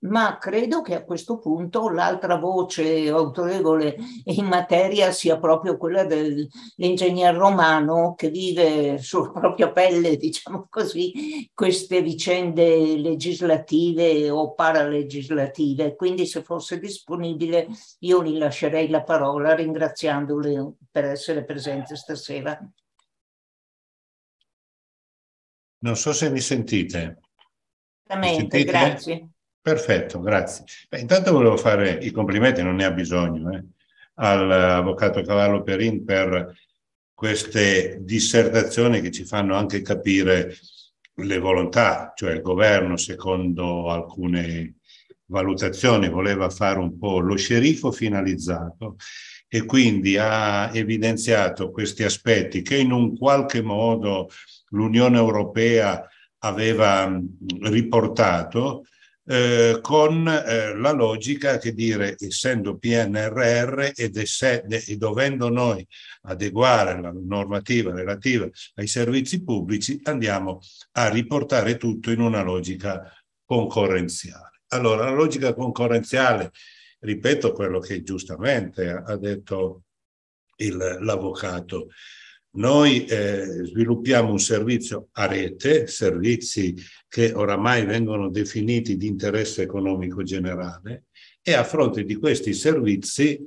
ma credo che a questo punto l'altra voce autorevole in materia sia proprio quella dell'ingegner romano che vive sulla propria pelle, diciamo così, queste vicende legislative o paralegislative. Quindi se fosse disponibile io gli lascerei la parola ringraziandole per essere presente stasera. Non so se mi sentite. Esattamente, mi sentite? grazie. Perfetto, grazie. Beh, intanto volevo fare i complimenti, non ne ha bisogno, eh, all'avvocato Cavallo Perin per queste dissertazioni che ci fanno anche capire le volontà, cioè il governo, secondo alcune valutazioni, voleva fare un po' lo sceriffo finalizzato e quindi ha evidenziato questi aspetti che in un qualche modo l'Unione Europea aveva riportato eh, con eh, la logica che dire, essendo PNRR ed, esse, e dovendo noi adeguare la normativa relativa ai servizi pubblici, andiamo a riportare tutto in una logica concorrenziale. Allora, la logica concorrenziale, ripeto quello che giustamente ha detto l'avvocato, noi eh, sviluppiamo un servizio a rete, servizi che oramai vengono definiti di interesse economico generale e a fronte di questi servizi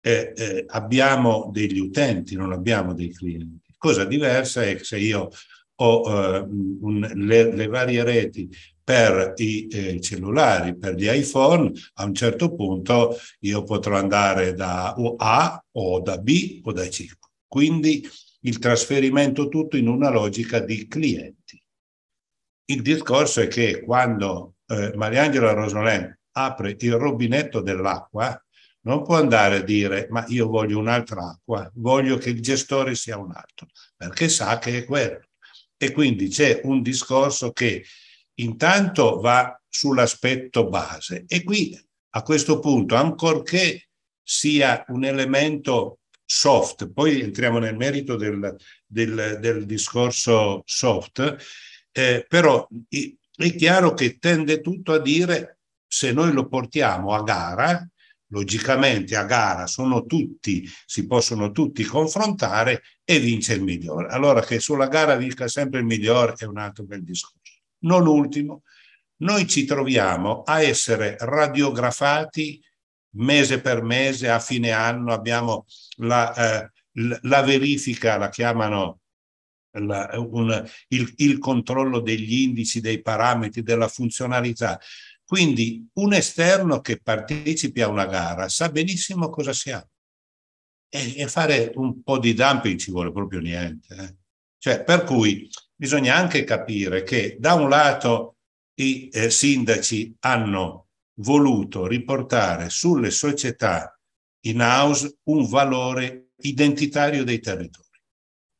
eh, eh, abbiamo degli utenti, non abbiamo dei clienti. Cosa diversa è che se io ho eh, un, le, le varie reti per i eh, cellulari, per gli iPhone, a un certo punto io potrò andare da A o da B o da C. Quindi il trasferimento tutto in una logica di clienti. Il discorso è che quando eh, Mariangela Rosolen apre il robinetto dell'acqua, non può andare a dire ma io voglio un'altra acqua, voglio che il gestore sia un altro, perché sa che è quello. E quindi c'è un discorso che intanto va sull'aspetto base e qui a questo punto, ancorché sia un elemento soft, poi entriamo nel merito del, del, del discorso soft, eh, però è chiaro che tende tutto a dire se noi lo portiamo a gara, logicamente a gara sono tutti, si possono tutti confrontare e vince il migliore. Allora che sulla gara vinca sempre il migliore è un altro bel discorso. Non ultimo, noi ci troviamo a essere radiografati mese per mese, a fine anno abbiamo la, eh, la verifica, la chiamano la, un, il, il controllo degli indici, dei parametri, della funzionalità. Quindi un esterno che partecipi a una gara sa benissimo cosa siamo. E, e fare un po' di dumping ci vuole proprio niente. Eh. Cioè, per cui bisogna anche capire che da un lato i eh, sindaci hanno voluto riportare sulle società in house un valore identitario dei territori.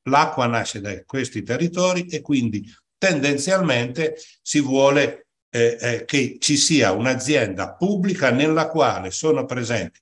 L'acqua nasce da questi territori e quindi tendenzialmente si vuole eh, eh, che ci sia un'azienda pubblica nella quale sono presenti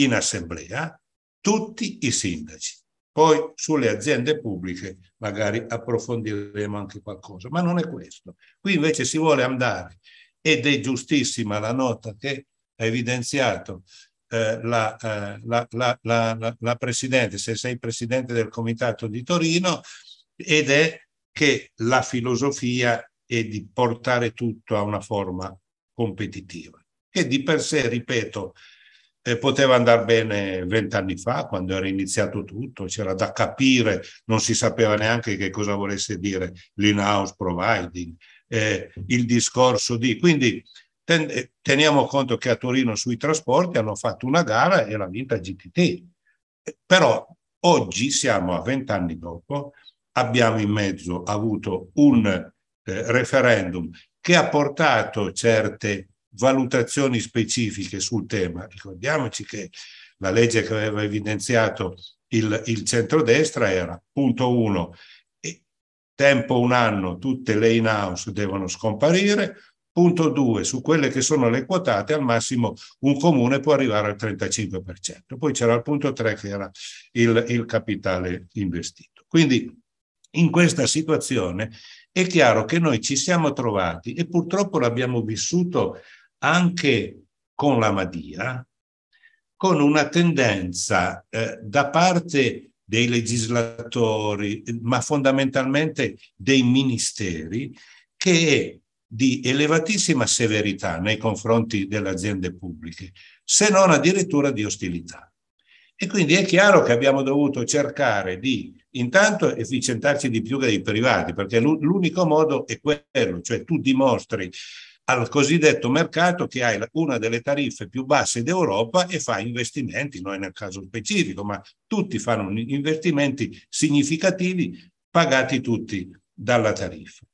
in assemblea tutti i sindaci. Poi sulle aziende pubbliche magari approfondiremo anche qualcosa, ma non è questo. Qui invece si vuole andare ed è giustissima la nota che ha evidenziato eh, la, eh, la, la, la, Presidente, se sei Presidente del Comitato di Torino, ed è che la filosofia è di portare tutto a una forma competitiva, che di per sé, ripeto, eh, poteva andare bene vent'anni fa, quando era iniziato tutto, c'era da capire, non si sapeva neanche che cosa volesse dire l'in-house providing, eh, il discorso di... Quindi ten, eh, teniamo conto che a Torino sui trasporti hanno fatto una gara e l'ha vinta GTT. Però oggi siamo a vent'anni dopo, abbiamo in mezzo avuto un eh, referendum che ha portato certe valutazioni specifiche sul tema. Ricordiamoci che la legge che aveva evidenziato il, il centrodestra era, punto uno, tempo un anno tutte le in house devono scomparire. Punto 2, su quelle che sono le quotate al massimo un comune può arrivare al 35%. Poi c'era il punto 3 che era il, il capitale investito. Quindi in questa situazione è chiaro che noi ci siamo trovati e purtroppo l'abbiamo vissuto anche con la Madia, con una tendenza eh, da parte dei legislatori, ma fondamentalmente dei ministeri, che è di elevatissima severità nei confronti delle aziende pubbliche, se non addirittura di ostilità. E quindi è chiaro che abbiamo dovuto cercare di intanto efficientarci di più che dei privati, perché l'unico modo è quello, cioè tu dimostri al cosiddetto mercato che ha una delle tariffe più basse d'Europa e fa investimenti, noi nel caso specifico, ma tutti fanno investimenti significativi pagati tutti dalla tariffa.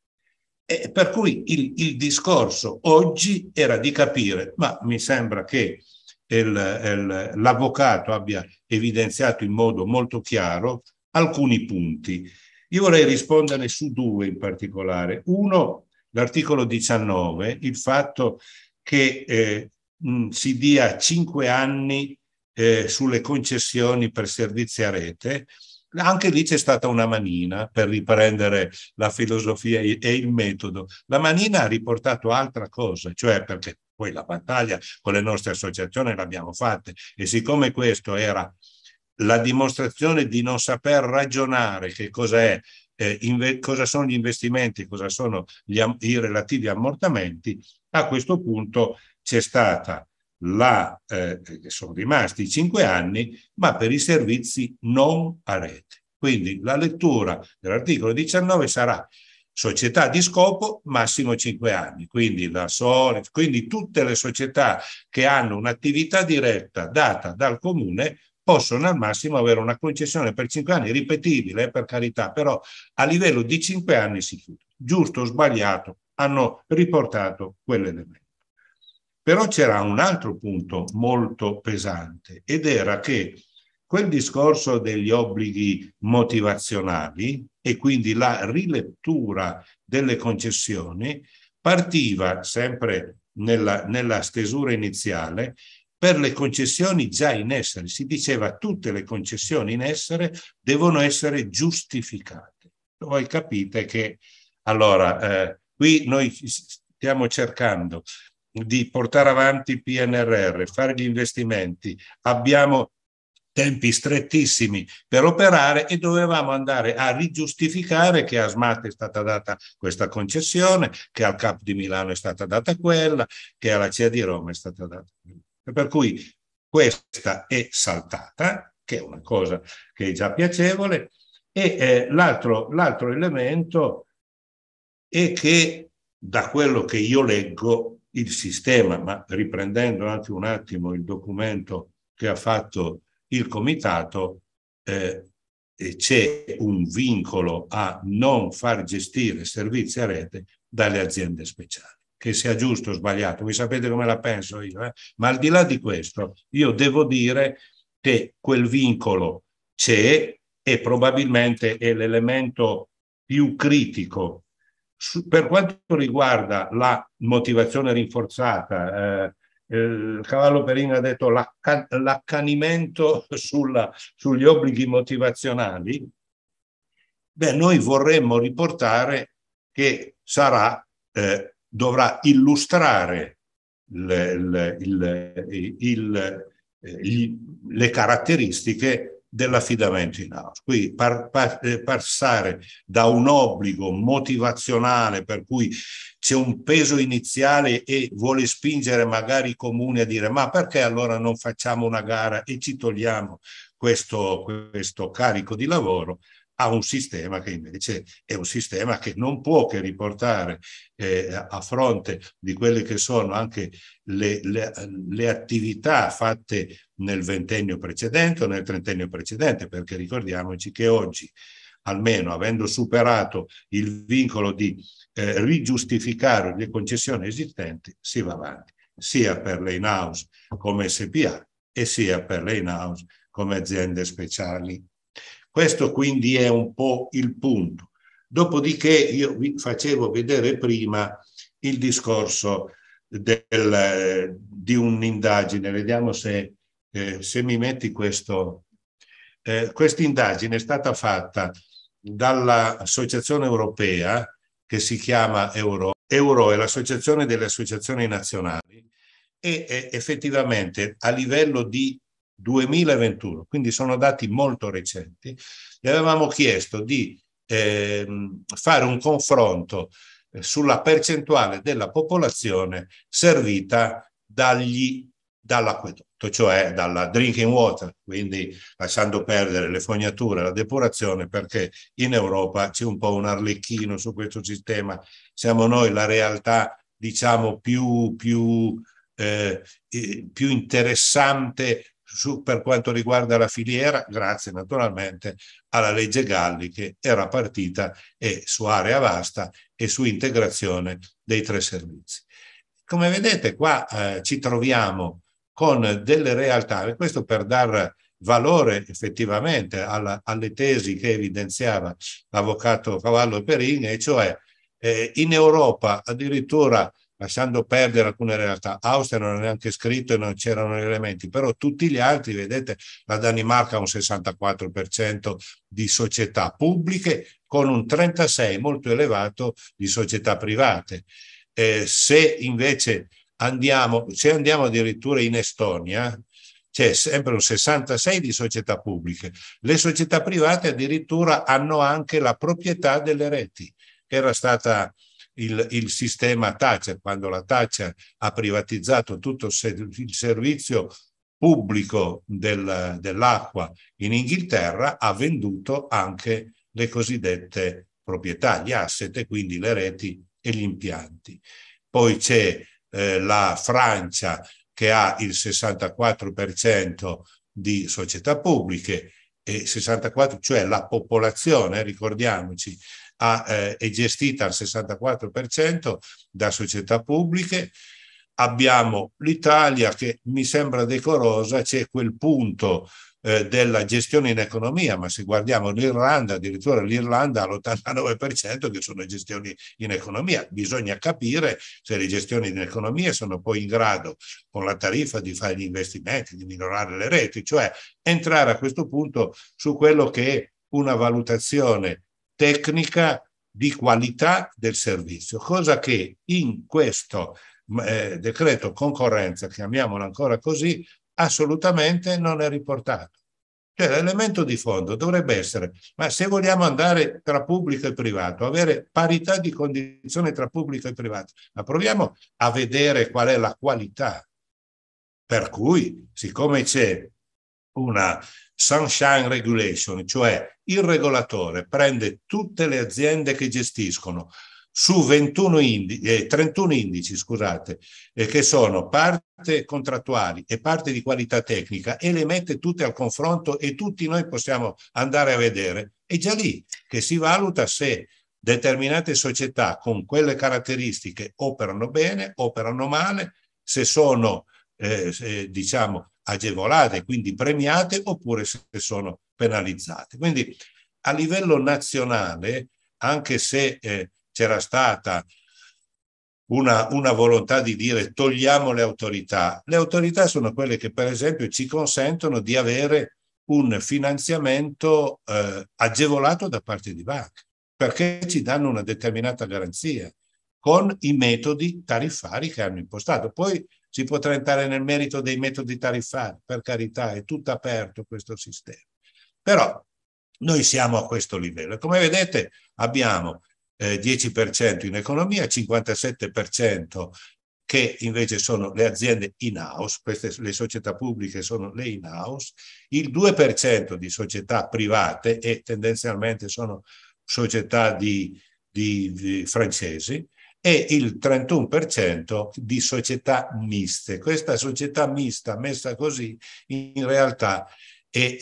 E per cui il, il, discorso oggi era di capire, ma mi sembra che il, il, l'avvocato abbia evidenziato in modo molto chiaro alcuni punti. Io vorrei risponderne su due in particolare. Uno l'articolo 19, il fatto che eh, mh, si dia cinque anni eh, sulle concessioni per servizi a rete, anche lì c'è stata una manina per riprendere la filosofia e il metodo. La manina ha riportato altra cosa, cioè perché poi la battaglia con le nostre associazioni l'abbiamo fatta e siccome questo era la dimostrazione di non saper ragionare che cos'è eh, inve- cosa sono gli investimenti, cosa sono am- i relativi ammortamenti, a questo punto c'è stata la, eh, eh sono rimasti i cinque anni, ma per i servizi non a rete. Quindi la lettura dell'articolo 19 sarà Società di scopo massimo 5 anni, quindi la Sole, quindi tutte le società che hanno un'attività diretta data dal comune possono al massimo avere una concessione per 5 anni, ripetibile eh, per carità, però a livello di 5 anni si chiude. Giusto o sbagliato hanno riportato quell'elemento. Però c'era un altro punto molto pesante ed era che quel discorso degli obblighi motivazionali e quindi la rilettura delle concessioni partiva sempre nella, nella stesura iniziale per le concessioni già in essere. Si diceva tutte le concessioni in essere devono essere giustificate. Voi capite che allora eh, qui noi stiamo cercando di portare avanti il PNRR, fare gli investimenti. Abbiamo tempi strettissimi per operare e dovevamo andare a rigiustificare che a SMAT è stata data questa concessione, che al CAP di Milano è stata data quella, che alla CIA di Roma è stata data quella. Per cui questa è saltata, che è una cosa che è già piacevole, e eh, l'altro, l'altro elemento è che da quello che io leggo il sistema, ma riprendendo anche un attimo il documento che ha fatto il comitato eh, c'è un vincolo a non far gestire servizi a rete dalle aziende speciali. Che sia giusto o sbagliato, voi sapete come la penso io, eh? ma al di là di questo, io devo dire che quel vincolo c'è e probabilmente è l'elemento più critico. per quanto riguarda la motivazione rinforzata, eh, il eh, cavallo Perin ha detto l'accanimento sulla, sugli obblighi motivazionali, beh, noi vorremmo riportare che sarà, eh, dovrà illustrare le, le, il, il, eh, le caratteristiche dell'affidamento in house. Quindi par, par, eh, passare da un obbligo motivazionale per cui c'è un peso iniziale e vuole spingere magari i comuni a dire ma perché allora non facciamo una gara e ci togliamo questo, questo carico di lavoro a un sistema che invece è un sistema che non può che riportare eh, a fronte di quelle che sono anche le, le, le attività fatte nel ventennio precedente o nel trentennio precedente, perché ricordiamoci che oggi almeno avendo superato il vincolo di eh, rigiustificare le concessioni esistenti, si va avanti, sia per le in-house come SPA e sia per le in-house come aziende speciali. Questo quindi è un po' il punto. Dopodiché io vi facevo vedere prima il discorso del, di un'indagine, vediamo se, eh, se, mi metti questo. Eh, Questa indagine è stata fatta dall'associazione europea che si chiama Euro. Euro è l'associazione delle associazioni nazionali e effettivamente a livello di 2021, quindi sono dati molto recenti, gli avevamo chiesto di eh, fare un confronto eh, sulla percentuale della popolazione servita dagli dall'acquedotto, cioè dalla drinking water, quindi lasciando perdere le fognature, la depurazione, perché in Europa c'è un po' un arlecchino su questo sistema. Siamo noi la realtà, diciamo, più, più, eh, eh, più interessante su, per quanto riguarda la filiera, grazie naturalmente alla legge Galli che era partita e su area vasta e su integrazione dei tre servizi. Come vedete qua eh, ci troviamo con delle realtà. e Questo per dar valore effettivamente alla, alle tesi che evidenziava l'avvocato Cavallo Perini, e cioè eh, in Europa addirittura lasciando perdere alcune realtà. Austria non è neanche scritto e non c'erano elementi, però tutti gli altri, vedete, la Danimarca ha un 64% di società pubbliche con un 36% molto elevato di società private. Eh, se invece andiamo, se andiamo addirittura in Estonia, c'è sempre un 66 di società pubbliche. Le società private addirittura hanno anche la proprietà delle reti, che era stata il, il sistema Thatcher, quando la Thatcher ha privatizzato tutto il servizio pubblico del, dell'acqua in Inghilterra, ha venduto anche le cosiddette proprietà, gli asset, quindi le reti e gli impianti. Poi c'è eh, la Francia che ha il 64% di società pubbliche, e 64, cioè la popolazione, ricordiamoci, ha, eh, è gestita al 64% da società pubbliche. Abbiamo l'Italia che mi sembra decorosa, c'è quel punto eh, della gestione in economia, ma se guardiamo l'Irlanda, addirittura l'Irlanda ha l'89% che sono gestioni in economia. Bisogna capire se le gestioni in economia sono poi in grado, con la tariffa, di fare gli investimenti, di migliorare le reti, cioè entrare a questo punto su quello che è una valutazione tecnica di qualità del servizio, cosa che in questo eh, decreto concorrenza, chiamiamolo ancora così, assolutamente non è riportato. Cioè l'elemento di fondo dovrebbe essere, ma se vogliamo andare tra pubblico e privato, avere parità di condizione tra pubblico e privato, ma proviamo a vedere qual è la qualità. Per cui, siccome c'è una sunshine regulation, cioè il regolatore prende tutte le aziende che gestiscono su 21 indi- eh, 31 indici scusate, eh, che sono parte contrattuali e parte di qualità tecnica e le mette tutte al confronto e tutti noi possiamo andare a vedere. È già lì che si valuta se determinate società con quelle caratteristiche operano bene, operano male, se sono eh, se, diciamo agevolate, quindi premiate, oppure se sono penalizzate. Quindi a livello nazionale, anche se eh, c'era stata una, una, volontà di dire togliamo le autorità. Le autorità sono quelle che per esempio ci consentono di avere un finanziamento eh, agevolato da parte di banche perché ci danno una determinata garanzia con i metodi tariffari che hanno impostato. Poi si potrà entrare nel merito dei metodi tariffari, per carità, è tutto aperto questo sistema. Però noi siamo a questo livello. Come vedete abbiamo eh, 10% in economia, 57% che invece sono le aziende in-house, queste le società pubbliche sono le in-house, il 2% di società private e tendenzialmente sono società di, di, di francesi, e il 31% di società miste. Questa società mista messa così in realtà è,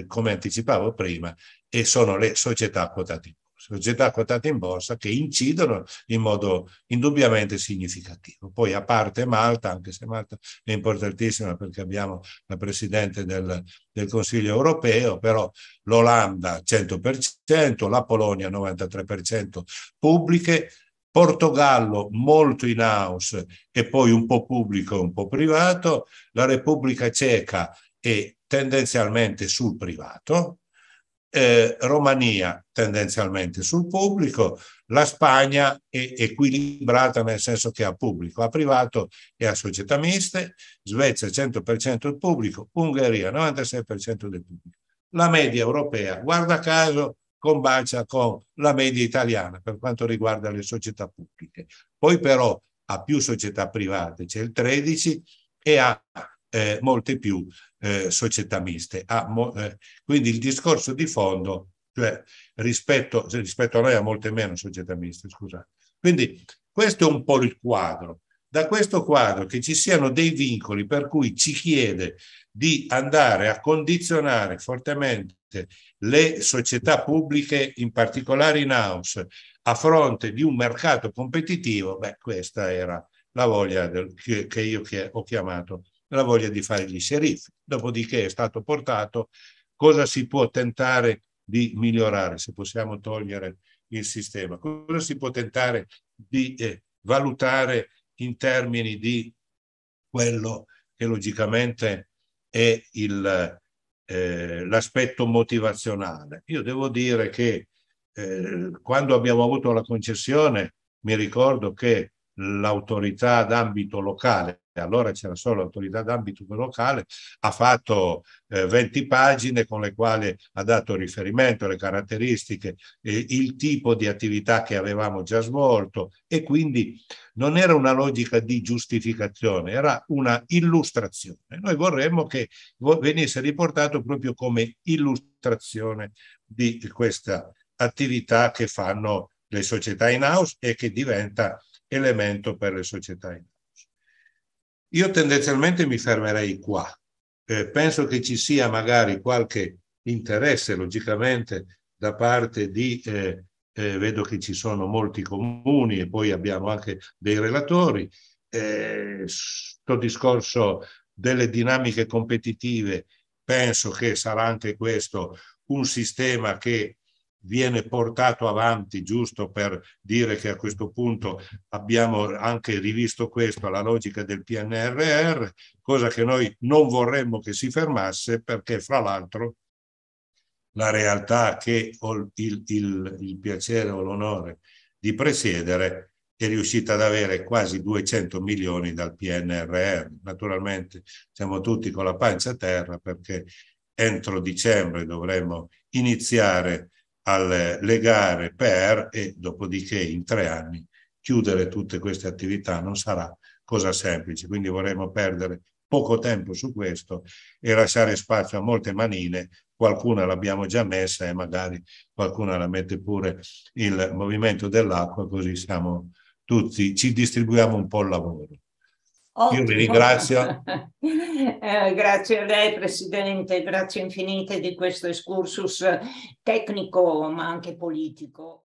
è come anticipavo prima, e sono le società quotate società quotate in borsa che incidono in modo indubbiamente significativo. Poi a parte Malta, anche se Malta è importantissima perché abbiamo la Presidente del, del Consiglio europeo, però l'Olanda 100%, la Polonia 93% pubbliche, Portogallo molto in house e poi un po' pubblico e un po' privato, la Repubblica Ceca è tendenzialmente sul privato, eh, Romania tendenzialmente sul pubblico, la Spagna è equilibrata nel senso che ha pubblico, ha privato e ha società miste, Svezia 100% del pubblico, Ungheria 96% del pubblico. La media europea, guarda caso, combacia con la media italiana per quanto riguarda le società pubbliche. Poi però ha più società private, c'è il 13 e ha eh, molte più eh, società miste. Ah, mo, eh, quindi il discorso di fondo, cioè rispetto, rispetto a noi ha molte meno società miste, scusate. Quindi questo è un po' il quadro. Da questo quadro che ci siano dei vincoli per cui ci chiede di andare a condizionare fortemente le società pubbliche, in particolare in house, a fronte di un mercato competitivo, beh, questa era la voglia del, che, io che ho chiamato la voglia di fare gli sceriffi. Dopodiché è stato portato cosa si può tentare di migliorare, se possiamo togliere il sistema, cosa si può tentare di eh, valutare in termini di quello che logicamente è il, eh, l'aspetto motivazionale. Io devo dire che eh, quando abbiamo avuto la concessione, mi ricordo che l'autorità d'ambito locale, allora c'era solo l'autorità d'ambito locale, ha fatto eh, 20 pagine con le quali ha dato riferimento alle caratteristiche, eh, il tipo di attività che avevamo già svolto e quindi non era una logica di giustificazione, era una illustrazione. Noi vorremmo che venisse riportato proprio come illustrazione di questa attività che fanno le società in house e che diventa elemento per le società in house. Io tendenzialmente mi fermerei qua. Eh, penso che ci sia magari qualche interesse, logicamente, da parte di... Eh, eh, vedo che ci sono molti comuni e poi abbiamo anche dei relatori. Questo eh, discorso delle dinamiche competitive penso che sarà anche questo un sistema che viene portato avanti giusto per dire che a questo punto abbiamo anche rivisto questo alla logica del PNRR, cosa che noi non vorremmo che si fermasse perché fra l'altro la realtà che ho il, il, il piacere o l'onore di presiedere è riuscita ad avere quasi 200 milioni dal PNRR. Naturalmente siamo tutti con la pancia a terra perché entro dicembre dovremmo iniziare alle gare per e dopodiché in tre anni chiudere tutte queste attività non sarà cosa semplice, quindi vorremmo perdere poco tempo su questo e lasciare spazio a molte manine, qualcuna l'abbiamo già messa e magari qualcuna la mette pure il movimento dell'acqua, così siamo tutti, ci distribuiamo un po' il lavoro. Ottimo. Io vi ringrazio. Eh, grazie a lei Presidente, grazie infinite di questo excursus tecnico ma anche politico.